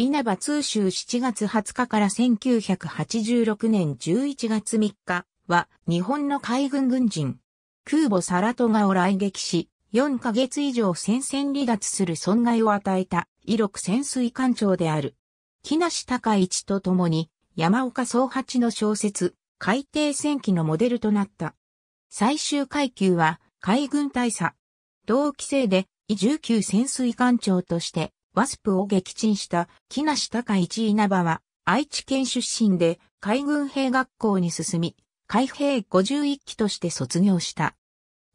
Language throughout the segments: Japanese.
稲葉通州7月20日から1986年11月3日は日本の海軍軍人。空母サラトガを来撃し、4ヶ月以上戦線離脱する損害を与えた、威力潜水艦長である。木梨高一と共に、山岡総八の小説、海底戦記のモデルとなった。最終階級は、海軍大佐。同期生で、19潜水艦長として、ワスプを撃沈した木梨高一稲葉は愛知県出身で海軍兵学校に進み、海兵51期として卒業した。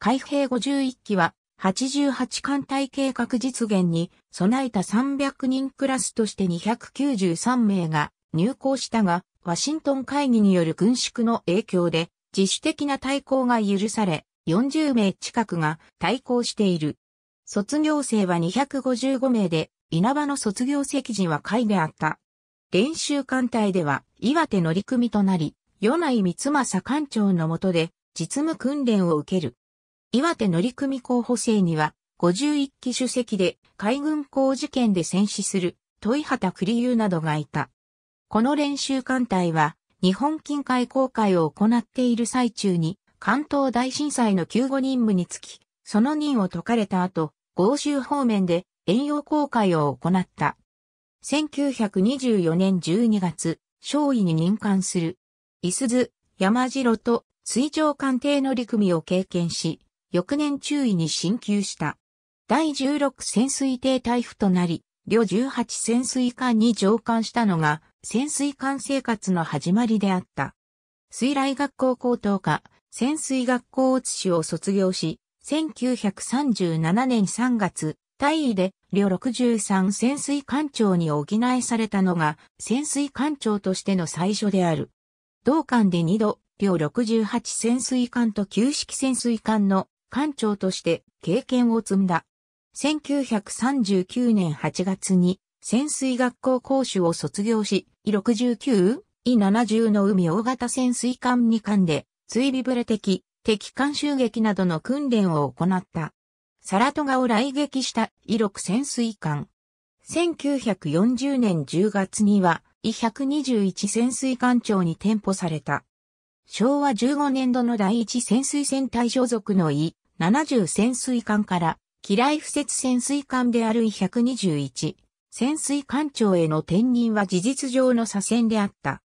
海兵51期は88艦隊計画実現に備えた300人クラスとして293名が入校したが、ワシントン会議による軍縮の影響で自主的な対抗が許され、40名近くが対抗している。卒業生は255名で、稲葉の卒業席陣は会であった。練習艦隊では岩手乗組となり、与内光政艦長の下で実務訓練を受ける。岩手乗組候補生には51機主席で海軍工事件で戦死する問畑栗優などがいた。この練習艦隊は日本近海航海を行っている最中に関東大震災の救護任務につき、その任を解かれた後、豪州方面で遠洋航海を行った。1924年12月、少尉に任官する。伊豆津、山城と水上艦艇乗組を経験し、翌年中尉に進級した。第16潜水艇隊譜となり、両18潜水艦に乗艦したのが、潜水艦生活の始まりであった。水来学校高等科、潜水学校津しを卒業し、1937年3月、大位で、両63潜水艦長に補えされたのが、潜水艦長としての最初である。同艦で2度、両68潜水艦と旧式潜水艦の艦長として経験を積んだ。1939年8月に潜水学校講習を卒業し、E69、E70 の海大型潜水艦2艦で、追尾ブレ的、敵艦襲撃などの訓練を行った。サラトガを来撃したイロク潜水艦。1940年10月には、イ121潜水艦長に添付された。昭和15年度の第一潜水船隊所属のイ70潜水艦から、機雷不設潜水艦であるイ1 2 1潜水艦長への転任は事実上の左遷であった。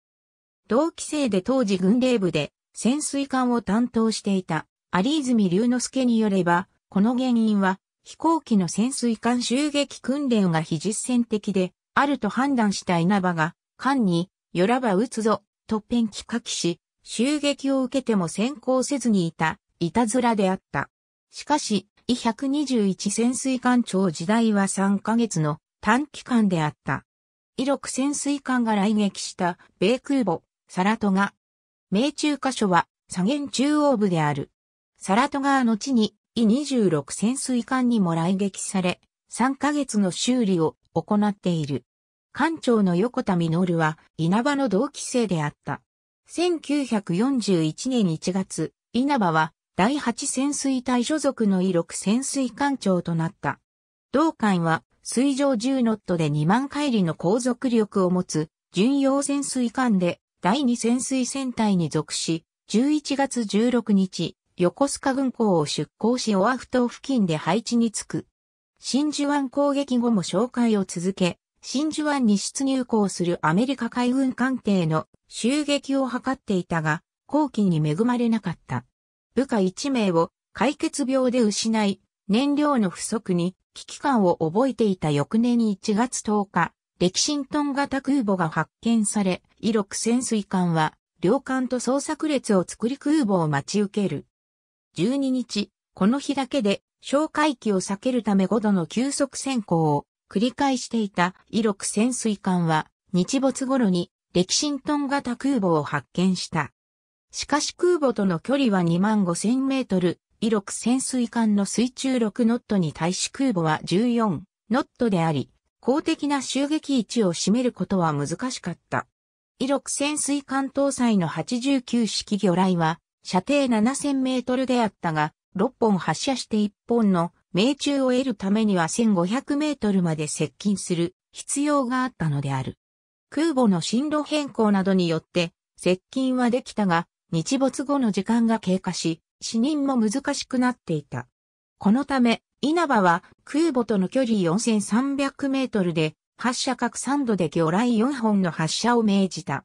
同期生で当時軍令部で潜水艦を担当していた有泉龍之介によればこの原因は、飛行機の潜水艦襲撃訓練が非実践的で、あると判断した稲葉が、艦に、よらば撃つぞ、とペンキ書きし、襲撃を受けても先行せずにいた、いたずらであった。しかし、E121 潜水艦長時代は3ヶ月の短期間であった。ロク潜水艦が来撃した米空母、サラトガ。命中箇所は左舷中央部である。サラトガは後に E26 潜水艦にも来撃され、3ヶ月の修理を行っている。艦長の横田実は稲葉の同期生であった。1941年1月、稲葉は第8潜水隊所属の E6 潜水艦長となった。同艦は水上10ノットで2万回里の航続力を持つ巡洋潜水艦で第2潜水船隊に属し、11月16日、横須賀軍港を出港しオアフ島付近で配置につく。真珠湾攻撃後も紹介を続け、真珠湾に出入港するアメリカ海軍艦艇の襲撃を図っていたが、後期に恵まれなかった。部下1名を解決病で失い、燃料の不足に危機感を覚えていた翌年1月10日、歴史ントン型空母が発見され、イロク潜水艦は、両艦と捜索列を作り空母を待ち受ける。12日、この日だけで、哨戒機を避けるため5度の急速潜行を繰り返していたイロク潜水艦は、日没頃に、レキシントン型空母を発見した。しかし空母との距離は2万5千メートル、イロク潜水艦の水中6ノットに対し空母は14ノットであり、公的な襲撃位置を占めることは難しかった。イロク潜水艦搭載の89式魚雷は、射程7000メートルであったが、6本発射して1本の命中を得るためには1500メートルまで接近する必要があったのである。空母の進路変更などによって接近はできたが、日没後の時間が経過し、死人も難しくなっていた。このため、稲葉は空母との距離4300メートルで発射角3度で魚雷4本の発射を命じた。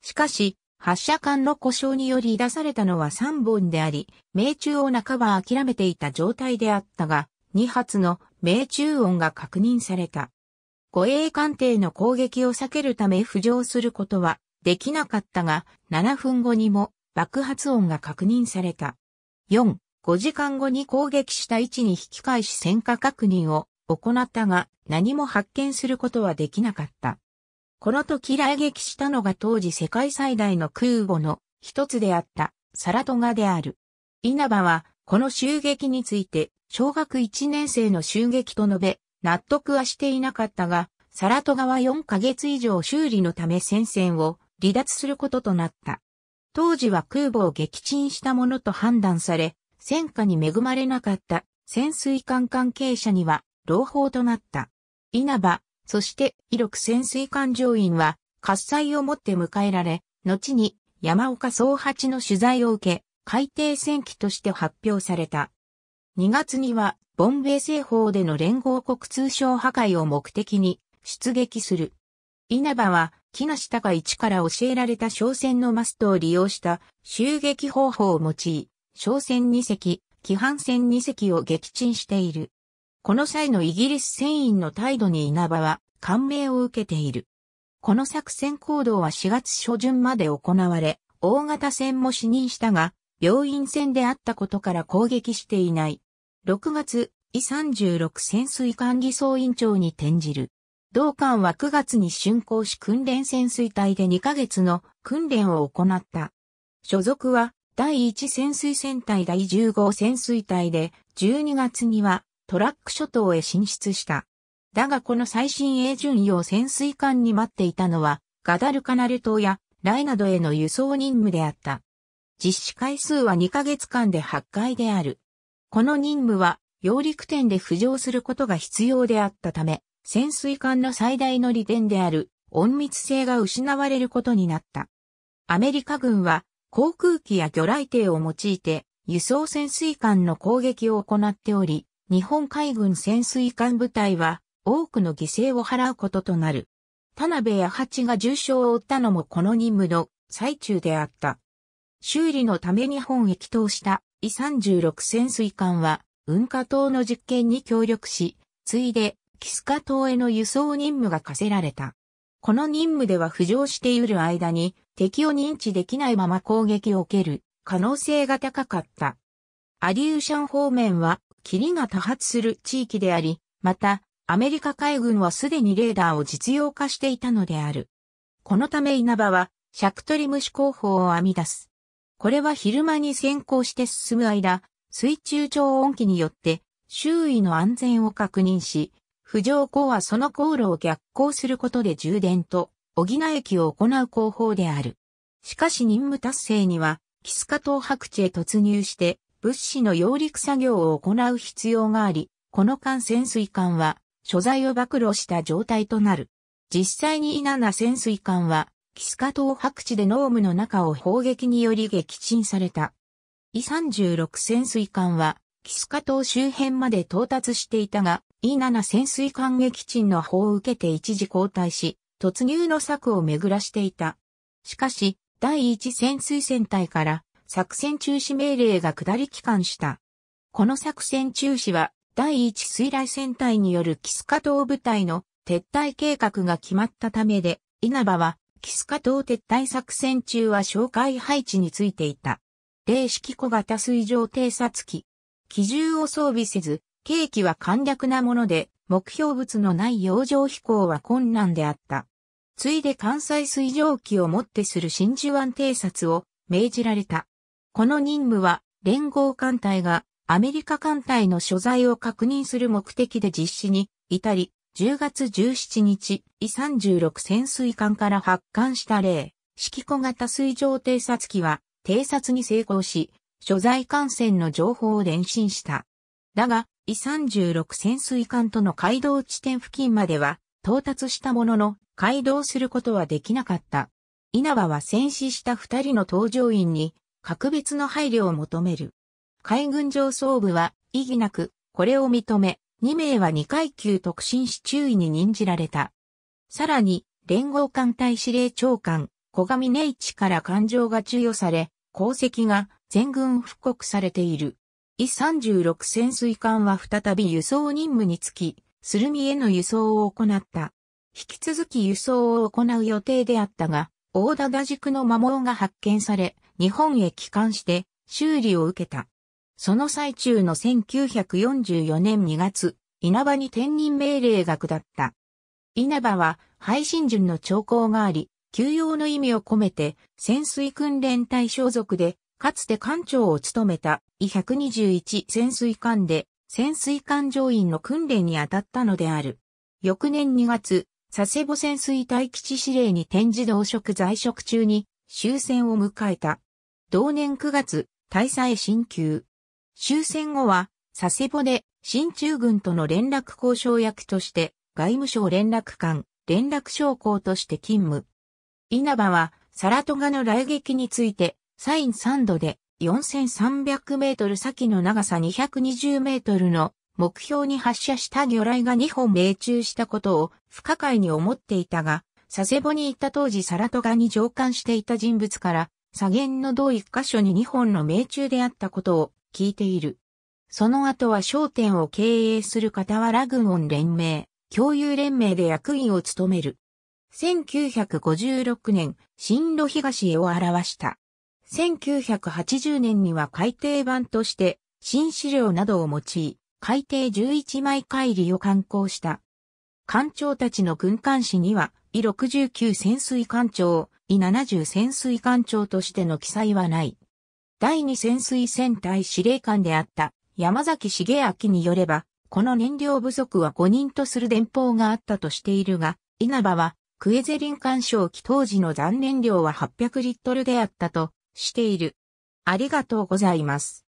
しかし、発射管の故障により出されたのは3本であり、命中を半ば諦めていた状態であったが、2発の命中音が確認された。護衛艦艇の攻撃を避けるため浮上することはできなかったが、7分後にも爆発音が確認された。4、5時間後に攻撃した位置に引き返し戦火確認を行ったが、何も発見することはできなかった。この時来撃したのが当時世界最大の空母の一つであったサラトガである。稲葉はこの襲撃について小学1年生の襲撃と述べ納得はしていなかったがサラトガは4ヶ月以上修理のため戦線を離脱することとなった。当時は空母を撃沈したものと判断され戦火に恵まれなかった潜水艦関係者には朗報となった。稲葉、そして、威力潜水艦乗員は、喝采をもって迎えられ、後に山岡総八の取材を受け、海底戦記として発表された。2月には、ボンベイ製法での連合国通商破壊を目的に出撃する。稲葉は、木梨高一から教えられた商船のマストを利用した襲撃方法を用い、商船2隻、規範船2隻を撃沈している。この際のイギリス船員の態度に稲葉は感銘を受けている。この作戦行動は4月初旬まで行われ、大型船も死任したが、病院船であったことから攻撃していない。6月、イ36潜水艦偽装員長に転じる。同艦は9月に竣工し訓練潜水隊で2ヶ月の訓練を行った。所属は第1潜水船隊第1 5潜水隊で12月にはトラック諸島へ進出した。だがこの最新鋭巡洋潜水艦に待っていたのは、ガダルカナル島やライなどへの輸送任務であった。実施回数は2ヶ月間で8回である。この任務は、揚陸点で浮上することが必要であったため、潜水艦の最大の利点である、隠密性が失われることになった。アメリカ軍は、航空機や魚雷艇を用いて、輸送潜水艦の攻撃を行っており、日本海軍潜水艦部隊は多くの犠牲を払うこととなる。田辺八八が重傷を負ったのもこの任務の最中であった。修理のため日本へ帰投したイ36潜水艦は運河島の実験に協力し、ついでキスカ島への輸送任務が課せられた。この任務では浮上している間に敵を認知できないまま攻撃を受ける可能性が高かった。アリューシャン方面は霧が多発する地域であり、また、アメリカ海軍はすでにレーダーを実用化していたのである。このため稲葉は、シャクトリムシ工法を編み出す。これは昼間に先行して進む間、水中超音機によって周囲の安全を確認し、浮上後はその航路を逆行することで充電と補液を行う工法である。しかし任務達成には、キスカ島白地へ突入して物資の揚陸作業を行う必要があり、この間潜水艦は所在を暴露した状態となる。実際にイナナ潜水艦は、キスカ島白地でノームの中を砲撃により撃沈された。イ36潜水艦は、キスカ島周辺まで到達していたが、イ7潜水艦撃沈の砲を受けて一時交代し、突入の策を巡らしていた。しかし、第1潜水船隊から作戦中止命令が下り帰還した。この作戦中止は、第一水雷戦隊によるキスカ島部隊の撤退計画が決まったためで、稲葉は、キスカ島撤退作戦中は哨戒配置についていた。零式小型水上偵察機。機銃を装備せず、計器は簡略なもので、目標物のない洋上飛行は困難であった。ついで関西水上機をもってする真珠湾偵察を命じられた。この任務は連合艦隊がアメリカ艦隊の所在を確認する目的で実施に至り、10月17日、イ36潜水艦から発艦した例、式小型水上偵察機は偵察に成功し、所在艦船の情報を伝信した。だが、イ36潜水艦との街道地点付近までは到達したものの、街道することはできなかった。稲葉は戦死した二人の搭乗員に格別の配慮を求める。海軍上層部は、異議なく、これを認め、2名は2階級特進し注意に任じられた。さらに、連合艦隊司令長官、小上根一から感情が授与され、功績が全軍復刻されている。伊36潜水艦は再び輸送任務につき、鶴見への輸送を行った。引き続き輸送を行う予定であったが、大田田軸の摩耗が発見され、日本へ帰還して修理を受けた。その最中の1944年2月、稲葉に転任命令が下った。稲葉は、配信順の兆候があり、休養の意味を込めて、潜水訓練隊所属で、かつて艦長を務めた、e 121潜水艦で、潜水艦乗員の訓練に当たったのである。翌年2月、佐世保潜水隊基地司令に展示同職在職中に終戦を迎えた。同年9月、大佐へ進級。終戦後は、佐世保で、新中軍との連絡交渉役として、外務省連絡官、連絡将校として勤務。稲葉は、サラトガの来撃について、サイン3度で、4300メートル先の長さ220メートルの目標に発射した魚雷が2本命中したことを不可解に思っていたが、佐世保に行った当時サラトガに上官していた人物から左舷の同一箇所に2本の命中であったことを聞いている。その後は商店を経営する傍ら軍音連盟、共有連盟で役員を務める。1956年、進路東へを表した。1980年には改訂版として、新資料などを用い、海底11枚海里を観光した。艦長たちの軍艦史には、E69 潜水艦長、第70潜水艦長としての記載はない。第2潜水戦隊司令官であった山崎茂明によれば、この燃料不足は誤認とする電報があったとしているが、稲葉はクエゼリン干渉機当時の残燃量は800リットルであったとしている。ありがとうございます。